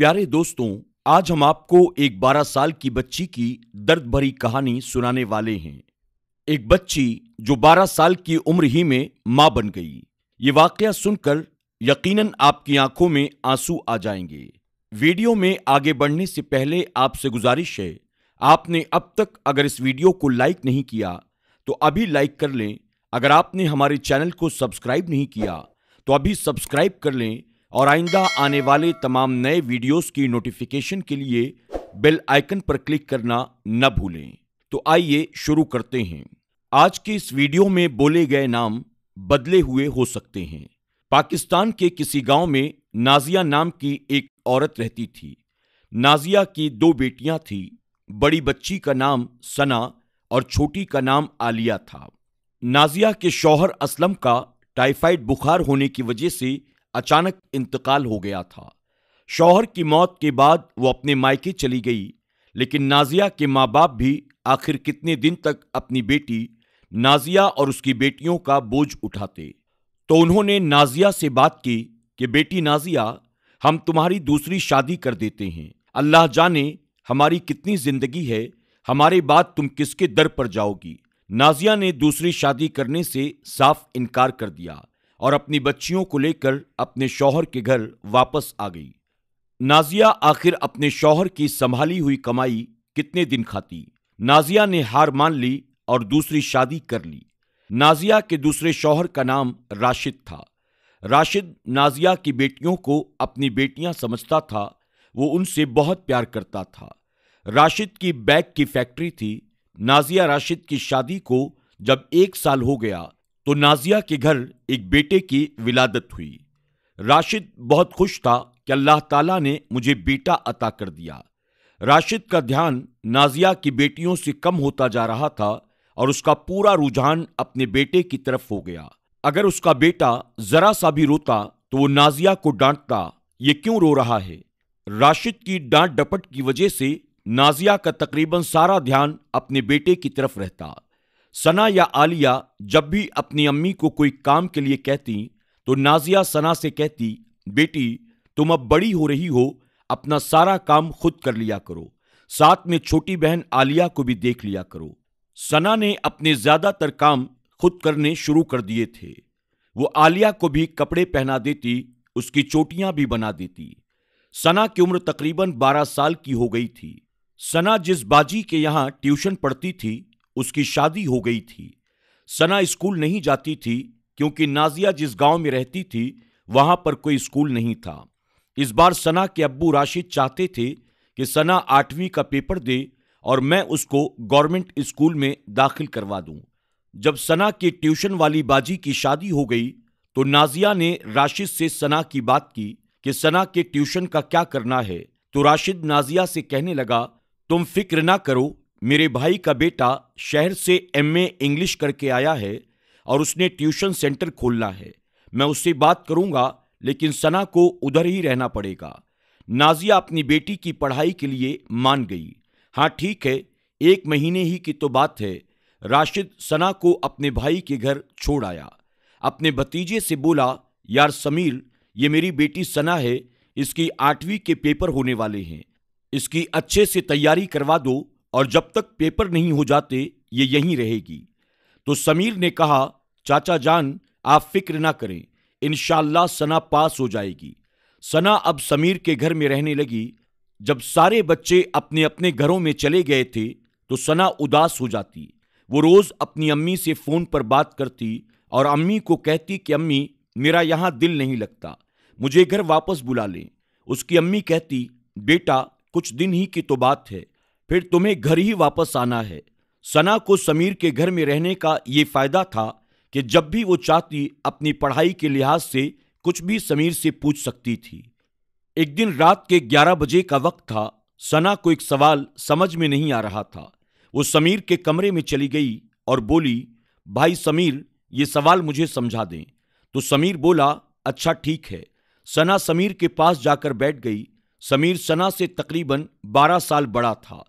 प्यारे दोस्तों आज हम आपको एक 12 साल की बच्ची की दर्द भरी कहानी सुनाने वाले हैं एक बच्ची जो 12 साल की उम्र ही में मां बन गई ये वाकया सुनकर यकीनन आपकी आंखों में आंसू आ जाएंगे वीडियो में आगे बढ़ने से पहले आपसे गुजारिश है आपने अब तक अगर इस वीडियो को लाइक नहीं किया तो अभी लाइक कर लें अगर आपने हमारे चैनल को सब्सक्राइब नहीं किया तो अभी सब्सक्राइब कर लें और आइंदा आने वाले तमाम नए वीडियोस की नोटिफिकेशन के लिए बेल आइकन पर क्लिक करना न भूलें तो आइए शुरू करते हैं आज के इस वीडियो में बोले गए नाम बदले हुए हो सकते हैं पाकिस्तान के किसी गांव में नाजिया नाम की एक औरत रहती थी नाजिया की दो बेटियां थी बड़ी बच्ची का नाम सना और छोटी का नाम आलिया था नाजिया के शौहर असलम का टाइफाइड बुखार होने की वजह से अचानक इंतकाल हो गया था शौहर की मौत के बाद वो अपने मायके चली गई लेकिन नाजिया के माँ बाप भी आखिर कितने दिन तक अपनी बेटी नाजिया और उसकी बेटियों का बोझ उठाते तो उन्होंने नाजिया से बात की कि बेटी नाजिया हम तुम्हारी दूसरी शादी कर देते हैं अल्लाह जाने हमारी कितनी जिंदगी है हमारे बाद तुम किसके दर पर जाओगी नाजिया ने दूसरी शादी करने से साफ इनकार कर दिया और अपनी बच्चियों को लेकर अपने शौहर के घर वापस आ गई नाजिया आखिर अपने शौहर की संभाली हुई कमाई कितने दिन खाती नाजिया ने हार मान ली और दूसरी शादी कर ली नाजिया के दूसरे शौहर का नाम राशिद था राशिद नाजिया की बेटियों को अपनी बेटियां समझता था वो उनसे बहुत प्यार करता था राशिद की बैग की फैक्ट्री थी नाजिया राशिद की शादी को जब एक साल हो गया तो नाजिया के घर एक बेटे की विलादत हुई राशिद बहुत खुश था कि अल्लाह ताला ने मुझे बेटा अता कर दिया राशिद का ध्यान नाजिया की बेटियों से कम होता जा रहा था और उसका पूरा रुझान अपने बेटे की तरफ हो गया अगर उसका बेटा जरा सा भी रोता तो वो नाजिया को डांटता ये क्यों रो रहा है राशिद की डांट डपट की वजह से नाजिया का तकरीबन सारा ध्यान अपने बेटे की तरफ रहता सना या आलिया जब भी अपनी अम्मी को कोई काम के लिए कहती तो नाजिया सना से कहती बेटी तुम अब बड़ी हो रही हो अपना सारा काम खुद कर लिया करो साथ में छोटी बहन आलिया को भी देख लिया करो सना ने अपने ज्यादातर काम खुद करने शुरू कर दिए थे वो आलिया को भी कपड़े पहना देती उसकी चोटियां भी बना देती सना की उम्र तकरीबन 12 साल की हो गई थी सना जिस बाजी के यहाँ ट्यूशन पढ़ती थी उसकी शादी हो गई थी सना स्कूल नहीं जाती थी क्योंकि नाजिया जिस गांव में रहती थी वहां पर कोई स्कूल नहीं था इस बार सना के अब्बू राशिद चाहते थे कि सना आठवीं का पेपर दे और मैं उसको गवर्नमेंट स्कूल में दाखिल करवा दूं। जब सना के ट्यूशन वाली बाजी की शादी हो गई तो नाजिया ने राशिद से सना की बात की कि सना के ट्यूशन का क्या करना है तो राशिद नाजिया से कहने लगा तुम फिक्र ना करो मेरे भाई का बेटा शहर से एमए इंग्लिश करके आया है और उसने ट्यूशन सेंटर खोलना है मैं उससे बात करूंगा लेकिन सना को उधर ही रहना पड़ेगा नाजिया अपनी बेटी की पढ़ाई के लिए मान गई हाँ ठीक है एक महीने ही की तो बात है राशिद सना को अपने भाई के घर छोड़ आया अपने भतीजे से बोला यार समीर ये मेरी बेटी सना है इसकी आठवीं के पेपर होने वाले हैं इसकी अच्छे से तैयारी करवा दो और जब तक पेपर नहीं हो जाते ये यहीं रहेगी तो समीर ने कहा चाचा जान आप फिक्र ना करें इनशाला सना पास हो जाएगी सना अब समीर के घर में रहने लगी जब सारे बच्चे अपने अपने घरों में चले गए थे तो सना उदास हो जाती वो रोज़ अपनी अम्मी से फ़ोन पर बात करती और अम्मी को कहती कि अम्मी मेरा यहां दिल नहीं लगता मुझे घर वापस बुला लें उसकी अम्मी कहती बेटा कुछ दिन ही की तो बात है फिर तुम्हें घर ही वापस आना है सना को समीर के घर में रहने का ये फायदा था कि जब भी वो चाहती अपनी पढ़ाई के लिहाज से कुछ भी समीर से पूछ सकती थी एक दिन रात के 11 बजे का वक्त था सना को एक सवाल समझ में नहीं आ रहा था वो समीर के कमरे में चली गई और बोली भाई समीर ये सवाल मुझे समझा दें तो समीर बोला अच्छा ठीक है सना समीर के पास जाकर बैठ गई समीर सना से तकरीबन 12 साल बड़ा था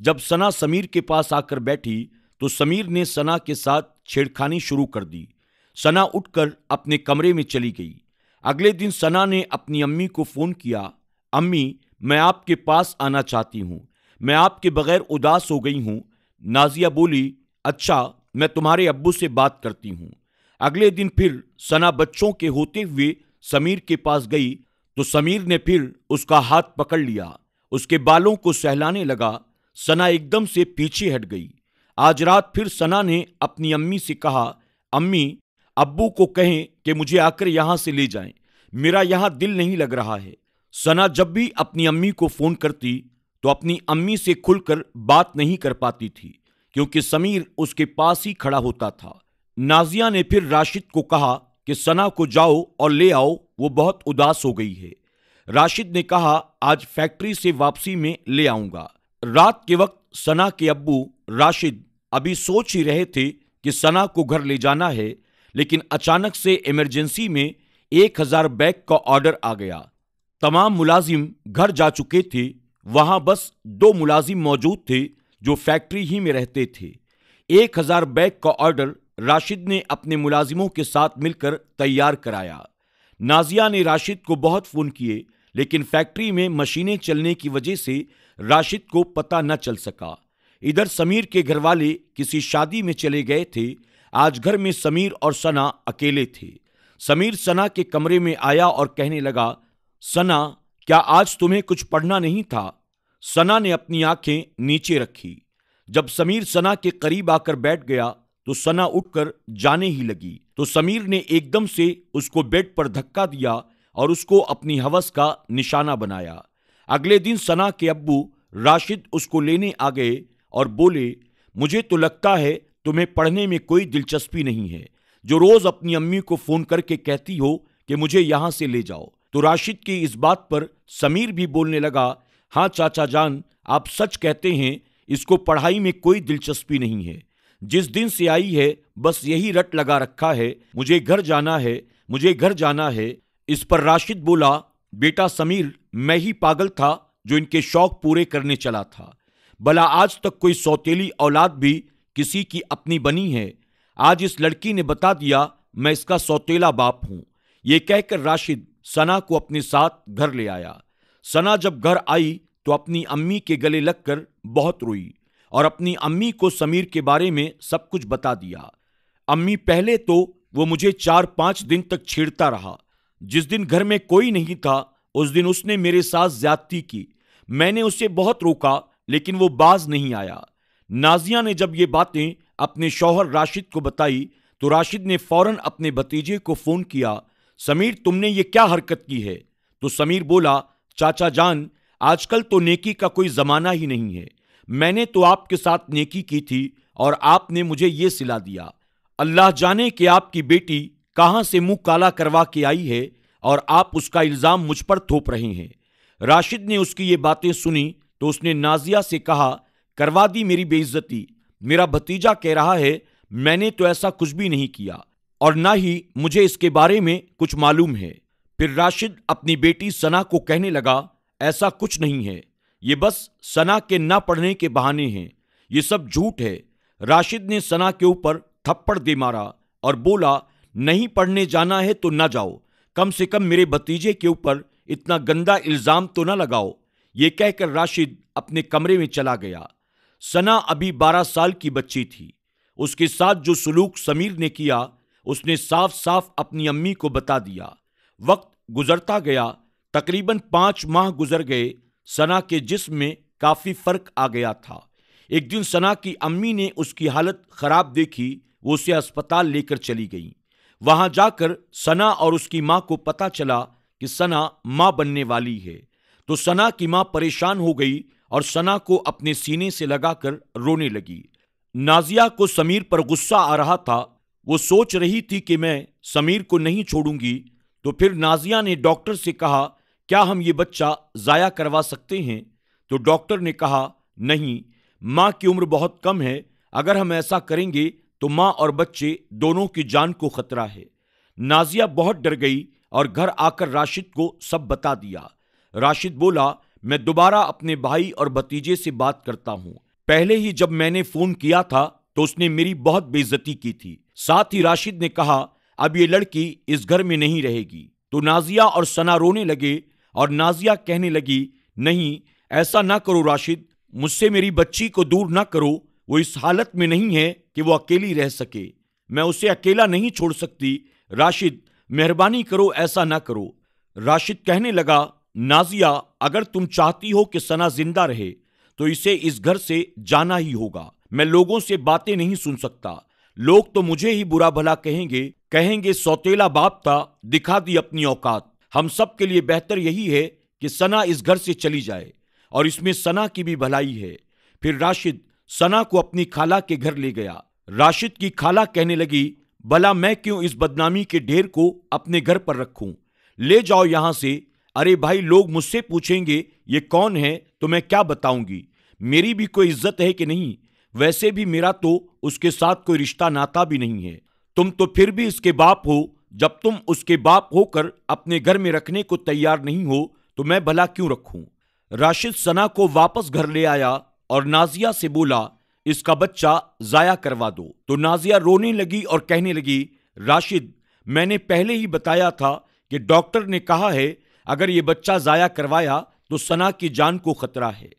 जब सना समीर के पास आकर बैठी तो समीर ने सना के साथ छेड़खानी शुरू कर दी सना उठकर अपने कमरे में चली गई अगले दिन सना ने अपनी अम्मी को फ़ोन किया अम्मी मैं आपके पास आना चाहती हूँ मैं आपके बगैर उदास हो गई हूँ नाजिया बोली अच्छा मैं तुम्हारे अब्बू से बात करती हूँ अगले दिन फिर सना बच्चों के होते हुए समीर के पास गई तो समीर ने फिर उसका हाथ पकड़ लिया उसके बालों को सहलाने लगा सना एकदम से पीछे हट गई आज रात फिर सना ने अपनी अम्मी से कहा अम्मी अब्बू को कहें कि मुझे आकर यहां से ले जाएं मेरा यहां दिल नहीं लग रहा है सना जब भी अपनी अम्मी को फोन करती तो अपनी अम्मी से खुलकर बात नहीं कर पाती थी क्योंकि समीर उसके पास ही खड़ा होता था नाजिया ने फिर राशिद को कहा कि सना को जाओ और ले आओ वो बहुत उदास हो गई है राशिद ने कहा आज फैक्ट्री से वापसी में ले आऊंगा रात के वक्त सना के अब्बू राशिद अभी सोच ही रहे थे कि सना को घर ले जाना है लेकिन अचानक से इमरजेंसी में एक हजार बैग का ऑर्डर आ गया तमाम मुलाजिम घर जा चुके थे वहां बस दो मुलाजिम मौजूद थे जो फैक्ट्री ही में रहते थे एक हजार बैग का ऑर्डर राशिद ने अपने मुलाजिमों के साथ मिलकर तैयार कराया नाजिया ने राशिद को बहुत फ़ोन किए लेकिन फैक्ट्री में मशीनें चलने की वजह से राशिद को पता न चल सका इधर समीर के घरवाले किसी शादी में चले गए थे आज घर में समीर और सना अकेले थे समीर सना के कमरे में आया और कहने लगा सना क्या आज तुम्हें कुछ पढ़ना नहीं था सना ने अपनी आंखें नीचे रखी जब समीर सना के करीब आकर बैठ गया तो सना उठकर जाने ही लगी तो समीर ने एकदम से उसको बेड पर धक्का दिया और उसको अपनी हवस का निशाना बनाया अगले दिन सना के अब्बू राशिद उसको लेने आ गए और बोले मुझे तो लगता है तुम्हें पढ़ने में कोई दिलचस्पी नहीं है जो रोज अपनी अम्मी को फोन करके कहती हो कि मुझे यहां से ले जाओ तो राशिद की इस बात पर समीर भी बोलने लगा हाँ चाचा जान आप सच कहते हैं इसको पढ़ाई में कोई दिलचस्पी नहीं है जिस दिन से आई है बस यही रट लगा रखा है मुझे घर जाना है मुझे घर जाना है इस पर राशिद बोला बेटा समीर मैं ही पागल था जो इनके शौक पूरे करने चला था भला आज तक कोई सौतेली औलाद भी किसी की अपनी बनी है आज इस लड़की ने बता दिया मैं इसका सौतेला बाप हूं ये कहकर राशिद सना को अपने साथ घर ले आया सना जब घर आई तो अपनी अम्मी के गले लगकर बहुत रोई और अपनी अम्मी को समीर के बारे में सब कुछ बता दिया अम्मी पहले तो वो मुझे चार पांच दिन तक छेड़ता रहा जिस दिन घर में कोई नहीं था उस दिन उसने मेरे साथ ज्यादती की मैंने उसे बहुत रोका लेकिन वो बाज नहीं आया नाजिया ने जब ये बातें अपने शौहर राशिद को बताई तो राशिद ने फौरन अपने भतीजे को फोन किया समीर तुमने ये क्या हरकत की है तो समीर बोला चाचा जान आजकल तो नेकी का कोई जमाना ही नहीं है मैंने तो आपके साथ नेकी की थी और आपने मुझे ये सिला दिया अल्लाह जाने कि आपकी बेटी कहां से मुंह काला करवा के आई है और आप उसका इल्ज़ाम मुझ पर थोप रही हैं राशिद ने उसकी ये बातें सुनी तो उसने नाजिया से कहा करवा दी मेरी बेइज्जती मेरा भतीजा कह रहा है मैंने तो ऐसा कुछ भी नहीं किया और ना ही मुझे इसके बारे में कुछ मालूम है फिर राशिद अपनी बेटी सना को कहने लगा ऐसा कुछ नहीं है ये बस सना के ना पढ़ने के बहाने हैं ये सब झूठ है राशिद ने सना के ऊपर थप्पड़ दे मारा और बोला नहीं पढ़ने जाना है तो ना जाओ कम से कम मेरे भतीजे के ऊपर इतना गंदा इल्ज़ाम तो ना लगाओ ये कहकर राशिद अपने कमरे में चला गया सना अभी बारह साल की बच्ची थी उसके साथ जो सलूक समीर ने किया उसने साफ साफ अपनी अम्मी को बता दिया वक्त गुजरता गया तकरीबन पाँच माह गुजर गए सना के जिस्म में काफ़ी फ़र्क आ गया था एक दिन सना की अम्मी ने उसकी हालत ख़राब देखी वो उसे अस्पताल लेकर चली गई वहां जाकर सना और उसकी मां को पता चला कि सना मां बनने वाली है तो सना की मां परेशान हो गई और सना को अपने सीने से लगाकर रोने लगी नाजिया को समीर पर गुस्सा आ रहा था वो सोच रही थी कि मैं समीर को नहीं छोड़ूंगी तो फिर नाजिया ने डॉक्टर से कहा क्या हम ये बच्चा ज़ाया करवा सकते हैं तो डॉक्टर ने कहा नहीं माँ की उम्र बहुत कम है अगर हम ऐसा करेंगे तो माँ और बच्चे दोनों की जान को खतरा है नाजिया बहुत डर गई और घर आकर राशिद को सब बता दिया राशिद बोला मैं दोबारा अपने भाई और भतीजे से बात करता हूँ पहले ही जब मैंने फोन किया था तो उसने मेरी बहुत बेइज्जती की थी साथ ही राशिद ने कहा अब ये लड़की इस घर में नहीं रहेगी तो नाजिया और सना रोने लगे और नाजिया कहने लगी नहीं ऐसा ना करो राशिद मुझसे मेरी बच्ची को दूर ना करो वो इस हालत में नहीं है कि वो अकेली रह सके मैं उसे अकेला नहीं छोड़ सकती राशिद मेहरबानी करो ऐसा ना करो राशिद कहने लगा नाजिया अगर तुम चाहती हो कि सना जिंदा रहे तो इसे इस घर से जाना ही होगा मैं लोगों से बातें नहीं सुन सकता लोग तो मुझे ही बुरा भला कहेंगे कहेंगे सौतेला बाप था दिखा दी अपनी औकात हम सब के लिए बेहतर यही है कि सना इस घर से चली जाए और इसमें सना की भी भलाई है फिर राशिद सना को अपनी खाला के घर ले गया राशिद की खाला कहने लगी भला मैं क्यों इस बदनामी के ढेर को अपने घर पर रखूं ले जाओ यहां से अरे भाई लोग मुझसे पूछेंगे ये कौन है तो मैं क्या बताऊंगी मेरी भी कोई इज्जत है कि नहीं वैसे भी मेरा तो उसके साथ कोई रिश्ता नाता भी नहीं है तुम तो फिर भी इसके बाप हो जब तुम उसके बाप होकर अपने घर में रखने को तैयार नहीं हो तो मैं भला क्यों रखूं राशिद सना को वापस घर ले आया और नाजिया से बोला इसका बच्चा जाया करवा दो तो नाजिया रोने लगी और कहने लगी राशिद मैंने पहले ही बताया था कि डॉक्टर ने कहा है अगर ये बच्चा जाया करवाया तो सना की जान को खतरा है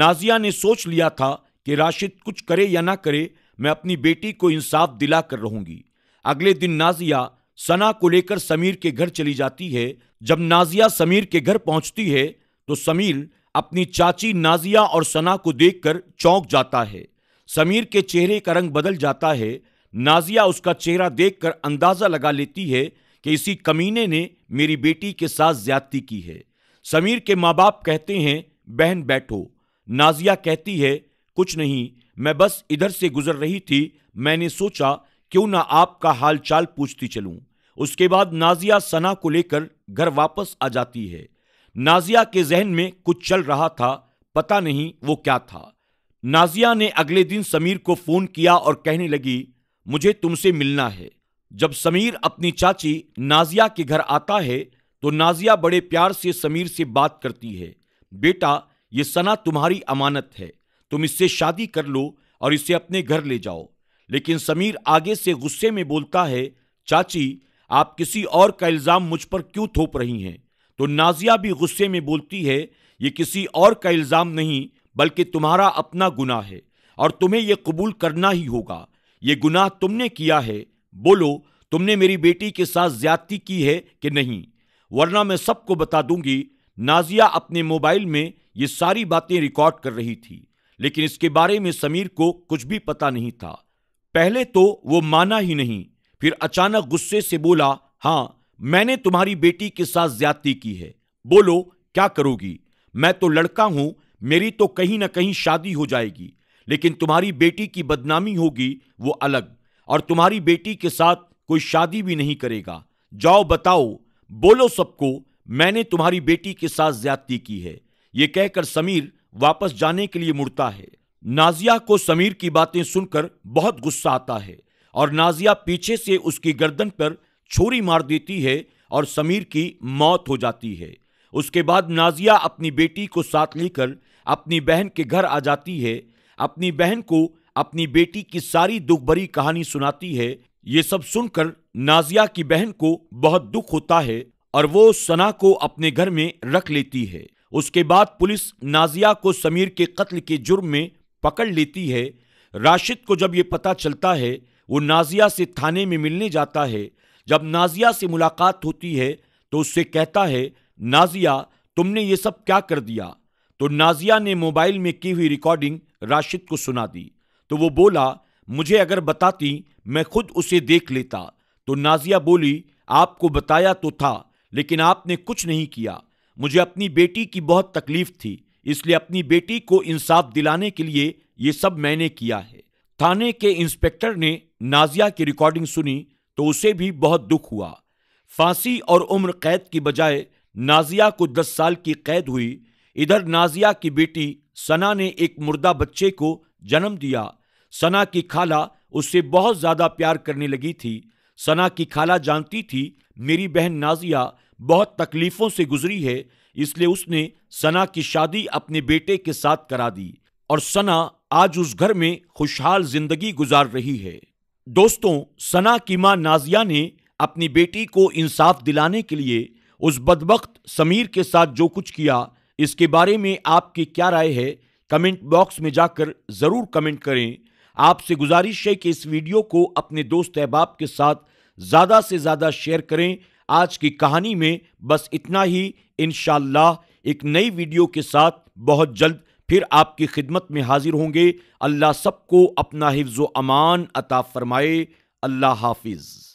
नाजिया ने सोच लिया था कि राशिद कुछ करे या ना करे मैं अपनी बेटी को इंसाफ दिला कर रहूंगी अगले दिन नाजिया सना को लेकर समीर के घर चली जाती है जब नाजिया समीर के घर पहुंचती है तो समीर अपनी चाची नाजिया और सना को देखकर चौंक जाता है समीर के चेहरे का रंग बदल जाता है नाजिया उसका चेहरा देखकर अंदाज़ा लगा लेती है कि इसी कमीने ने मेरी बेटी के साथ ज्यादती की है समीर के माँ बाप कहते हैं बहन बैठो नाजिया कहती है कुछ नहीं मैं बस इधर से गुजर रही थी मैंने सोचा क्यों ना आपका हालचाल पूछती चलूं उसके बाद नाजिया सना को लेकर घर वापस आ जाती है नाजिया के जहन में कुछ चल रहा था पता नहीं वो क्या था नाजिया ने अगले दिन समीर को फोन किया और कहने लगी मुझे तुमसे मिलना है जब समीर अपनी चाची नाजिया के घर आता है तो नाजिया बड़े प्यार से समीर से बात करती है बेटा ये सना तुम्हारी अमानत है तुम इससे शादी कर लो और इसे अपने घर ले जाओ लेकिन समीर आगे से गुस्से में बोलता है चाची आप किसी और का इल्ज़ाम मुझ पर क्यों थोप रही हैं तो नाजिया भी गुस्से में बोलती है ये किसी और का इल्ज़ाम नहीं बल्कि तुम्हारा अपना गुनाह है और तुम्हें यह कबूल करना ही होगा ये गुनाह तुमने किया है बोलो तुमने मेरी बेटी के साथ ज्यादती की है कि नहीं वरना मैं सबको बता दूंगी नाजिया अपने मोबाइल में ये सारी बातें रिकॉर्ड कर रही थी लेकिन इसके बारे में समीर को कुछ भी पता नहीं था पहले तो वो माना ही नहीं फिर अचानक गुस्से से बोला हाँ मैंने तुम्हारी बेटी के साथ ज्यादती की है बोलो क्या करोगी मैं तो लड़का हूं मेरी तो कहीं ना कहीं शादी हो जाएगी लेकिन तुम्हारी बेटी की बदनामी होगी वो अलग और तुम्हारी बेटी के साथ कोई शादी भी नहीं करेगा जाओ बताओ बोलो सबको मैंने तुम्हारी बेटी के साथ ज्यादती की है ये कहकर समीर वापस जाने के लिए मुड़ता है नाजिया को समीर की बातें सुनकर बहुत गुस्सा आता है और नाजिया पीछे से उसकी गर्दन पर छोरी मार देती है और समीर की मौत हो जाती है उसके बाद नाजिया अपनी बेटी को साथ लेकर अपनी बहन के घर आ जाती है अपनी बहन को अपनी बेटी की सारी दुख भरी कहानी सुनाती है ये सब सुनकर नाजिया की बहन को बहुत दुख होता है और वो सना को अपने घर में रख लेती है उसके बाद पुलिस नाजिया को समीर के कत्ल के जुर्म में पकड़ लेती है राशिद को जब ये पता चलता है वो नाजिया से थाने में मिलने जाता है जब नाजिया से मुलाकात होती है तो उससे कहता है नाजिया तुमने ये सब क्या कर दिया तो नाजिया ने मोबाइल में की हुई रिकॉर्डिंग राशिद को सुना दी तो वो बोला मुझे अगर बताती मैं खुद उसे देख लेता तो नाजिया बोली आपको बताया तो था लेकिन आपने कुछ नहीं किया मुझे अपनी बेटी की बहुत तकलीफ थी इसलिए अपनी बेटी को इंसाफ दिलाने के लिए ये सब मैंने किया है थाने के इंस्पेक्टर ने नाजिया की रिकॉर्डिंग सुनी तो उसे भी बहुत दुख हुआ फांसी और उम्र कैद की बजाय नाजिया को दस साल की कैद हुई इधर नाजिया की बेटी सना ने एक मुर्दा बच्चे को जन्म दिया सना की खाला उससे बहुत ज़्यादा प्यार करने लगी थी सना की खाला जानती थी मेरी बहन नाजिया बहुत तकलीफ़ों से गुजरी है इसलिए उसने सना की शादी अपने बेटे के साथ करा दी और सना आज उस घर में खुशहाल जिंदगी गुजार रही है दोस्तों सना की मां नाजिया ने अपनी बेटी को इंसाफ दिलाने के लिए उस बदबख्त समीर के साथ जो कुछ किया इसके बारे में आपकी क्या राय है कमेंट बॉक्स में जाकर ज़रूर कमेंट करें आपसे गुजारिश है कि इस वीडियो को अपने दोस्त अहबाब के साथ ज़्यादा से ज़्यादा शेयर करें आज की कहानी में बस इतना ही इन एक नई वीडियो के साथ बहुत जल्द फिर आपकी खिदमत में हाजिर होंगे अल्लाह सबको अपना हिफ्ज़ अमान अता फरमाए अल्लाह हाफिज़